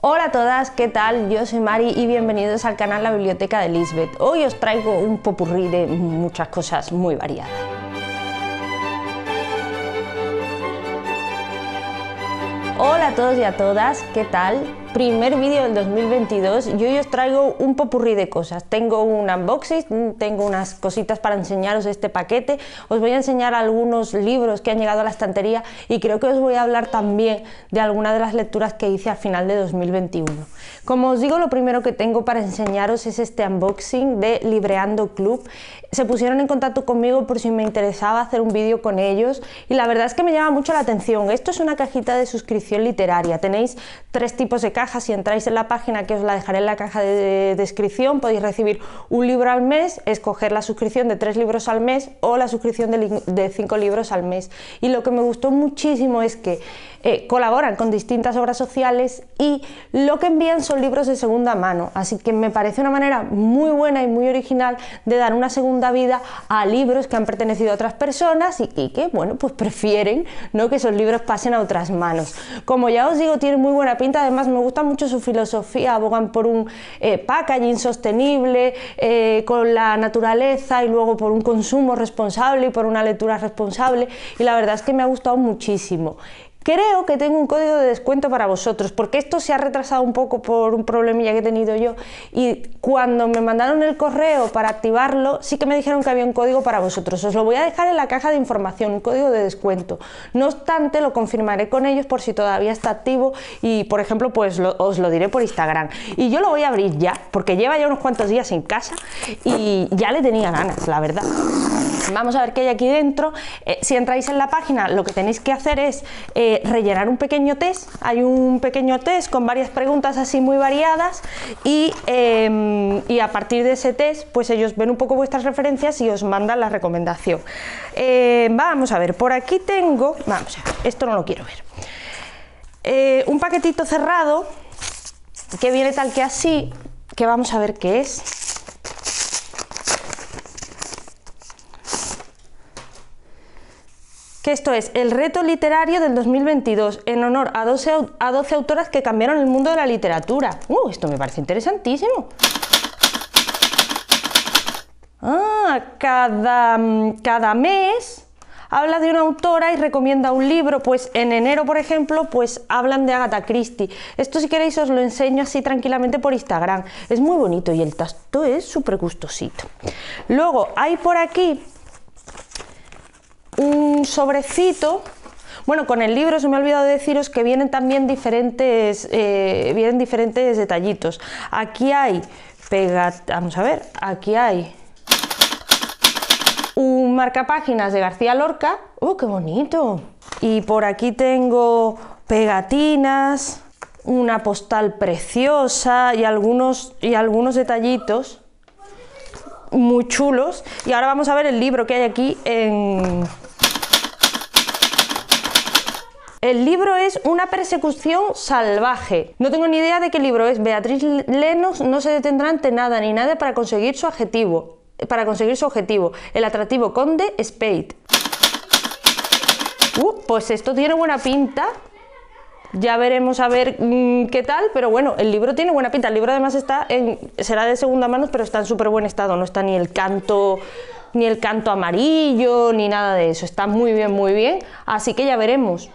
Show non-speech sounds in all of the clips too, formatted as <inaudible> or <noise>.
Hola a todas, ¿qué tal? Yo soy Mari y bienvenidos al canal La Biblioteca de Lisbeth. Hoy os traigo un popurrí de muchas cosas muy variadas. Hola a todos y a todas, ¿qué tal? primer vídeo del 2022, yo hoy os traigo un popurrí de cosas. Tengo un unboxing, tengo unas cositas para enseñaros este paquete, os voy a enseñar algunos libros que han llegado a la estantería y creo que os voy a hablar también de algunas de las lecturas que hice al final de 2021. Como os digo, lo primero que tengo para enseñaros es este unboxing de Libreando Club. Se pusieron en contacto conmigo por si me interesaba hacer un vídeo con ellos y la verdad es que me llama mucho la atención. Esto es una cajita de suscripción literaria. Tenéis tres tipos de cajas si entráis en la página que os la dejaré en la caja de descripción, podéis recibir un libro al mes, escoger la suscripción de tres libros al mes o la suscripción de, cinco libros al mes. Y lo que me gustó muchísimo es que eh, colaboran con distintas obras sociales y lo que envían son libros de segunda mano. Así que me parece una manera muy buena y muy original de dar una segunda vida a libros que han pertenecido a otras personas y, y que, bueno, pues prefieren ¿no? que esos libros pasen a otras manos. Como ya os digo, tiene muy buena pinta, además me gusta mucho su filosofía, abogan por un eh, packaging sostenible eh, con la naturaleza y luego por un consumo responsable y por una lectura responsable y la verdad es que me ha gustado muchísimo. Creo que tengo un código de descuento para vosotros, porque esto se ha retrasado un poco por un problemilla que he tenido yo. Y cuando me mandaron el correo para activarlo, sí que me dijeron que había un código para vosotros. Os lo voy a dejar en la caja de información, un código de descuento. No obstante, lo confirmaré con ellos por si todavía está activo y, por ejemplo, pues os lo diré por Instagram. Y yo lo voy a abrir ya, porque lleva ya unos cuantos días en casa y ya le tenía ganas, la verdad vamos a ver qué hay aquí dentro. Eh, si entráis en la página, lo que tenéis que hacer es eh, rellenar un pequeño test. Hay un pequeño test con varias preguntas así muy variadas em, y, a partir de ese test, pues ellos ven un poco vuestras referencias y os mandan la recomendación. Eh, vamos a ver, por aquí tengo, vamos a ver, esto no lo quiero ver. un paquetito cerrado que viene tal que así, que vamos a ver qué es. que esto es el reto literario del 2022 en honor a 12, a 12 autoras que cambiaron el mundo de la literatura. ¡Uh! Esto me parece interesantísimo. Ah, cada, mm, cada mes habla de una autora y recomienda un libro, pues en enero, por ejemplo, pues hablan de Agatha Christie. Esto si queréis os lo enseño así tranquilamente por Instagram. Es muy bonito y el tasto es súper gustosito. Luego hay por aquí sobrecito. Bueno, con el libro se me ha olvidado deciros que vienen también diferentes, eh, vienen diferentes detallitos. Aquí hay, pega, vamos a ver, aquí hay un marcapáginas de García Lorca. ¡Oh, qué bonito! Y por aquí tengo pegatinas, una postal preciosa y algunos, y algunos detallitos muy chulos. Y ahora vamos a ver el libro que hay aquí en, el libro es Una persecución salvaje. No tengo ni idea de qué libro es. Beatriz Lenos. no se detendrá ante nada ni nada para conseguir su objetivo. Para conseguir su objetivo, el atractivo conde Spade. Uh, pues esto tiene buena pinta. Ya veremos a ver mm, qué tal, pero bueno, el libro tiene buena pinta. El libro además está en, será de segunda mano, pero está en súper buen estado. No está ni el canto ni el canto amarillo, ni nada de eso. Está muy bien, muy bien. Así que ya veremos.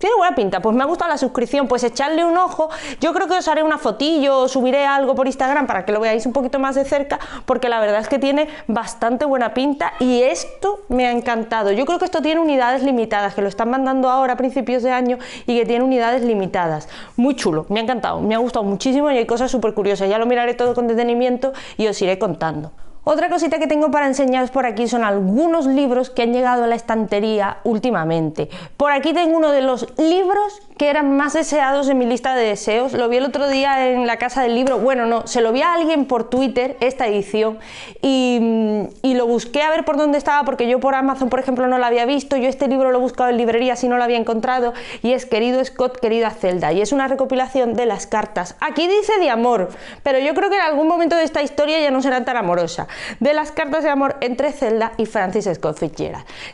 Tiene buena pinta, pues me ha gustado la suscripción, pues echarle un ojo. Yo creo que os haré una fotillo o subiré algo por Instagram para que lo veáis un poquito más de cerca, porque la verdad es que tiene bastante buena pinta y esto me ha encantado. Yo creo que esto tiene unidades limitadas, que lo están mandando ahora a principios de año y que tiene unidades limitadas. Muy chulo, me ha encantado, me ha gustado muchísimo y hay cosas súper curiosas. Ya lo miraré todo con detenimiento y os iré contando. Otra cosita que tengo para enseñaros por aquí son algunos libros que han llegado a la estantería últimamente. Por aquí tengo uno de los libros que eran más deseados en mi lista de deseos. Lo vi el otro día en la casa del libro. Bueno, no, se lo vi a alguien por Twitter, esta edición, y, mm, lo busqué a ver por dónde estaba, porque yo por Amazon, por ejemplo, no lo había visto. Yo este libro lo he buscado en librerías y no lo había encontrado. Y es Querido Scott, querida Zelda. Y es una recopilación de las cartas. Aquí dice de amor, pero yo creo que en algún momento de esta historia ya no será tan amorosa de las cartas de amor entre Zelda y Francis Scott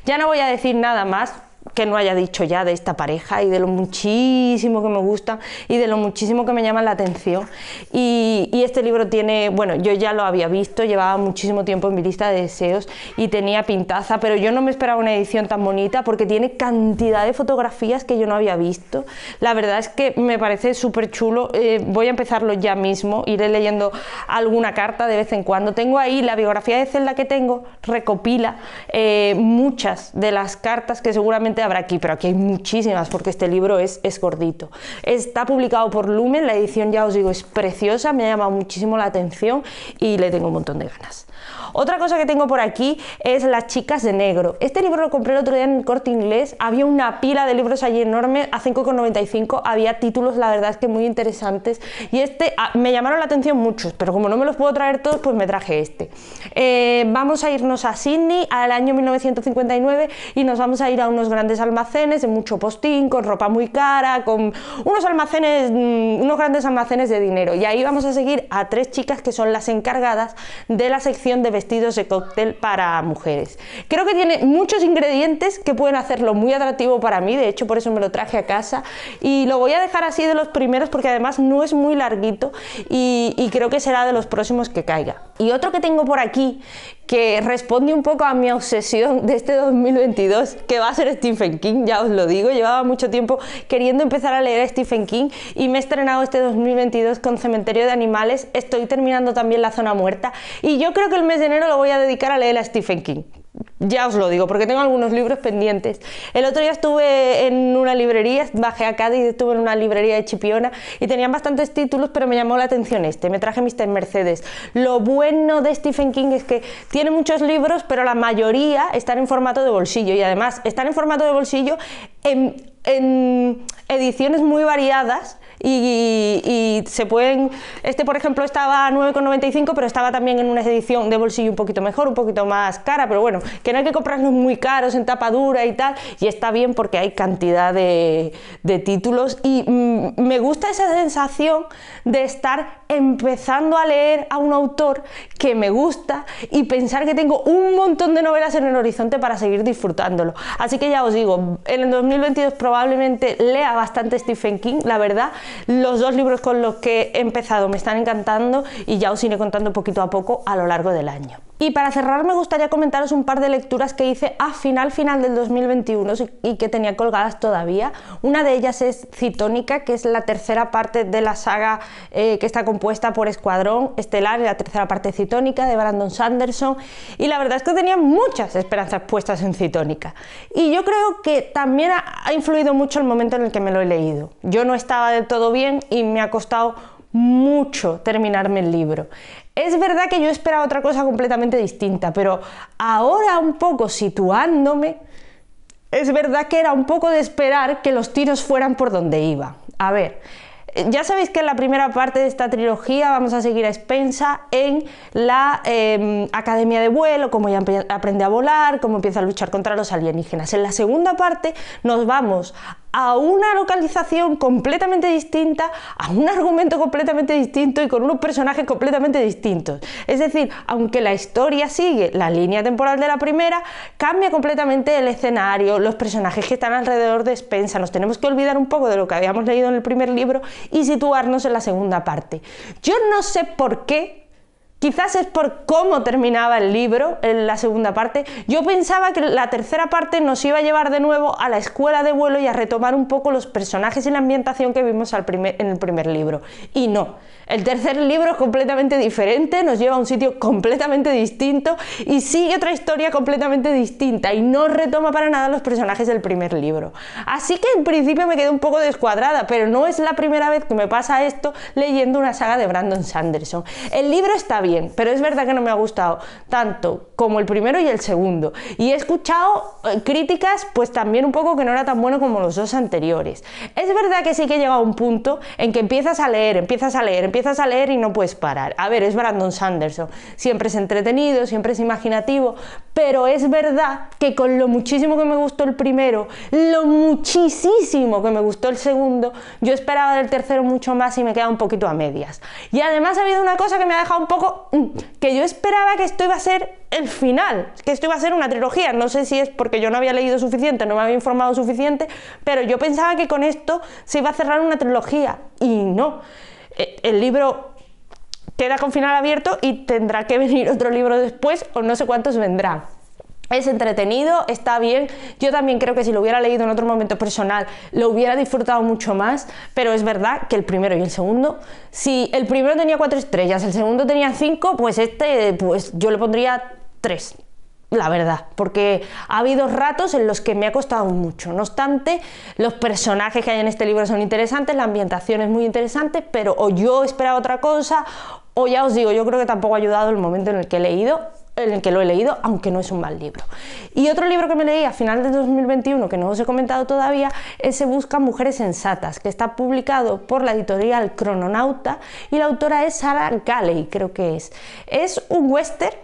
Ya no voy a decir nada más que no haya dicho ya de esta pareja y de lo muchísimo que me gusta y de lo muchísimo que me llama la atención. Y, este libro tiene, bueno, yo ya lo había visto, llevaba muchísimo tiempo en mi lista de deseos y tenía pintaza, pero yo no me esperaba una edición tan bonita porque tiene cantidad de fotografías que yo no había visto. La verdad es que me parece súper chulo, eh, voy a empezarlo ya mismo, iré leyendo alguna carta de vez en cuando. Tengo ahí la biografía de Zelda que tengo, recopila eh, muchas de las cartas que seguramente habrá aquí, pero aquí hay muchísimas porque este libro es, es gordito. Está publicado por Lumen, la edición ya os digo es preciosa, me ha llamado muchísimo la atención y le tengo un montón de ganas. Otra cosa que tengo por aquí es Las chicas de negro. Este libro lo compré el otro día en corte inglés. Había una pila de libros allí enorme, a 5,95 había títulos, la verdad es que muy interesantes. Y este ah, me llamaron la atención muchos, pero como no me los puedo traer todos, pues me traje este. Eh, vamos a irnos a Sydney al año 1959 y nos vamos a ir a unos grandes almacenes de mucho postín, con ropa muy cara, con unos almacenes, mm, unos grandes almacenes de dinero. Y ahí vamos a seguir a tres chicas que son las encargadas de la sección de vestidos de cóctel para mujeres. Creo que tiene muchos ingredientes que pueden hacerlo muy atractivo para mí, de hecho por eso me lo traje a casa y lo voy a dejar así de los primeros porque además no es muy larguito y creo que será de los próximos que caiga. Y otro que tengo por aquí que responde un poco a mi obsesión de este 2022, que va a ser Stephen King, ya os lo digo. Llevaba mucho tiempo queriendo empezar a leer a Stephen King y me he estrenado este 2022 con Cementerio de Animales. Estoy terminando también La Zona Muerta y yo creo que el mes de enero lo voy a dedicar a leer a Stephen King ya os lo digo, porque tengo algunos libros pendientes. El otro día estuve en una librería, bajé a Cádiz, estuve en una librería de Chipiona y tenían bastantes títulos, pero me llamó la atención este. Me traje Mr. Mercedes. Lo bueno de Stephen King es que tiene muchos libros, pero la mayoría están en formato de bolsillo y además están en formato de bolsillo en ediciones muy variadas y, se pueden, este por ejemplo estaba a 9,95 pero estaba también en una edición de bolsillo un poquito mejor, un poquito más cara, pero bueno, que no hay que comprarlos muy caros en tapa dura y tal, y está bien porque hay cantidad de, títulos y mm, me gusta esa sensación de estar empezando a leer a un autor que me gusta y pensar que tengo un montón de novelas en el horizonte para seguir disfrutándolo. Así que ya os digo, en el 2022 probablemente lea bastante Stephen King, la verdad, los dos libros con los que he empezado me están encantando y ya os iré contando poquito a poco a lo largo del año. Y para cerrar me gustaría comentaros un par de lecturas que hice a final final del 2021 y que tenía colgadas todavía. Una de ellas es Citónica, que es la tercera parte de la saga eh, que está compuesta por Escuadrón Estelar, y la tercera parte Citónica de Brandon Sanderson. Y la verdad es que tenía muchas esperanzas puestas en Citónica. Y yo creo que también ha influido mucho el momento en el que me lo he leído. Yo no estaba del todo bien y me ha costado mucho terminarme el libro. Es verdad que yo esperaba otra cosa completamente distinta, pero ahora un poco situándome, es verdad que era un poco de esperar que los tiros fueran por donde iba. A ver, ya sabéis que en la primera parte de esta trilogía vamos a seguir a Spensa en la em, academia de vuelo, cómo ya aprende a volar, cómo empieza a luchar contra los alienígenas. En la segunda parte nos vamos a una localización completamente distinta, a un argumento completamente distinto y con unos personajes completamente distintos. Es decir, aunque la historia sigue la línea temporal de la primera, cambia completamente el escenario, los personajes que están alrededor de Spencer, nos tenemos que olvidar un poco de lo que habíamos leído en el primer libro y situarnos en la segunda parte. Yo no sé por qué Quizás es por cómo terminaba el libro, en la segunda parte. Yo pensaba que la tercera parte nos iba a llevar de nuevo a la escuela de vuelo y a retomar un poco los personajes y la ambientación que vimos en el primer libro. Y no, el tercer libro es completamente diferente, nos lleva a un sitio completamente distinto y sigue otra historia completamente distinta y no retoma para nada los personajes del primer libro. Así que en principio me quedé un poco descuadrada, pero no es la primera vez que me pasa esto leyendo una saga de Brandon Sanderson. El libro está bien, pero es verdad que no me ha gustado tanto como el primero y el segundo. Y he escuchado eh, críticas pues también un poco que no era tan bueno como los dos anteriores. Es verdad que sí que he llegado a un punto en que empiezas a leer, empiezas a leer, empiezas empiezas a leer y no puedes parar. A ver, es Brandon Sanderson, siempre es entretenido, siempre es imaginativo, pero es verdad que con lo muchísimo que me gustó el primero, lo muchísimo que me gustó el segundo, yo esperaba del tercero mucho más y me queda un poquito a medias. Y además ha habido una cosa que me ha dejado un poco, mm, que yo esperaba que esto iba a ser el final, que esto iba a ser una trilogía, no sé si es porque yo no había leído suficiente, no me había informado suficiente, pero yo pensaba que con esto se iba a cerrar una trilogía y no. Eh, el libro queda con final abierto y tendrá que <laughs> venir otro libro después o no sé cuántos vendrá. Es entretenido, está bien. Yo también creo que si lo hubiera leído en otro momento personal, lo hubiera disfrutado mucho más, pero es verdad que el primero y el segundo, si el primero tenía cuatro estrellas, el segundo tenía cinco, pues este, pues yo le pondría tres, la verdad, porque ha habido ratos en los que me ha costado mucho. No obstante, los personajes que hay en este libro son interesantes, la ambientación es muy interesante, pero o yo esperaba otra cosa, o ya os digo, yo creo que tampoco ha ayudado el momento en el que he leído en el que lo he leído, aunque no es un mal libro. Y otro libro que me leí a final de 2021, que no os he comentado todavía, es Se busca Mujeres Sensatas, que está publicado por la editorial Crononauta y la autora es Sara Galey, creo que es. Es un western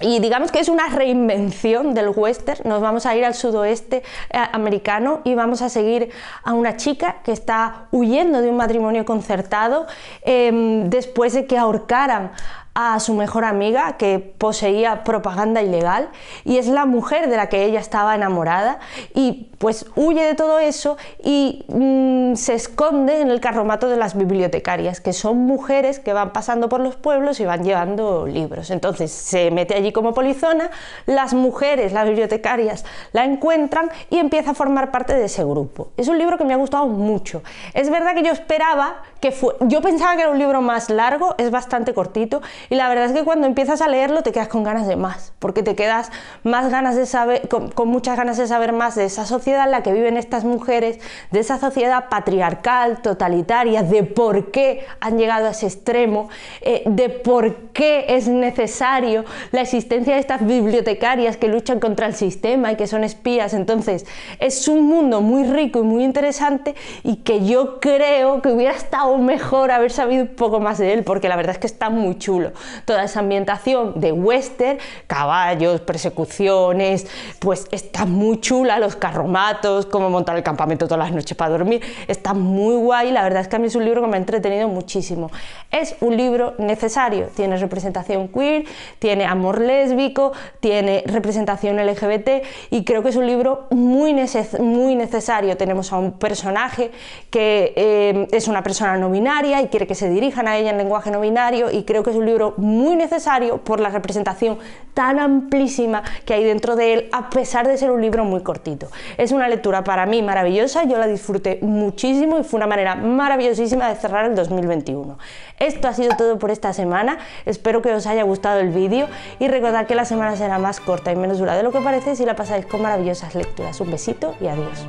y digamos que es una reinvención del western. Nos vamos a ir al sudoeste eh, americano y vamos a seguir a una chica que está huyendo de un matrimonio concertado em, después de que ahorcaran a su mejor amiga que poseía propaganda ilegal y es la mujer de la que ella estaba enamorada y pues huye de todo eso y mm, se esconde en el carromato de las bibliotecarias, que son mujeres que van pasando por los pueblos y van llevando libros. Entonces se mete allí como polizona, las mujeres, las bibliotecarias la encuentran y empieza a formar parte de ese grupo. Es un libro que me ha gustado mucho. Es verdad que yo esperaba que fue... Yo pensaba que era un libro más largo, es bastante cortito y la verdad es que cuando empiezas a leerlo te quedas con ganas de más, porque te quedas más ganas de saber, con, muchas ganas de saber más de esa sociedad en la que viven estas mujeres, de esa sociedad patriarcal, totalitaria, de por qué han llegado a ese extremo, eh, de por qué es necesario la existencia de estas bibliotecarias que luchan contra el sistema y que son espías. Entonces, es un mundo muy rico y muy interesante y que yo creo que hubiera estado mejor haber sabido un poco más de él, porque la verdad es que está muy chulo toda esa ambientación de western, caballos, persecuciones, pues está muy chula, los carromatos, cómo montar el campamento todas las noches para dormir, está muy guay, la verdad es que a mí es un libro que me ha entretenido muchísimo. Es un libro necesario, tiene representación queer, tiene amor lésbico, tiene representación LGBT y creo que es un libro muy, muy necesario. Tenemos a un personaje que eh, es una persona no binaria y quiere que se dirijan a ella en lenguaje no binario y creo que es un libro muy necesario por la representación tan amplísima que hay dentro de él, a pesar de ser un libro muy cortito. Es una lectura para mí maravillosa, yo la disfruté muchísimo y fue una manera maravillosísima de cerrar el 2021. Esto ha sido todo por esta semana, espero que os haya gustado el vídeo y recordad que la semana será más corta y menos dura de lo que parece si la pasáis con maravillosas lecturas. Un besito y adiós.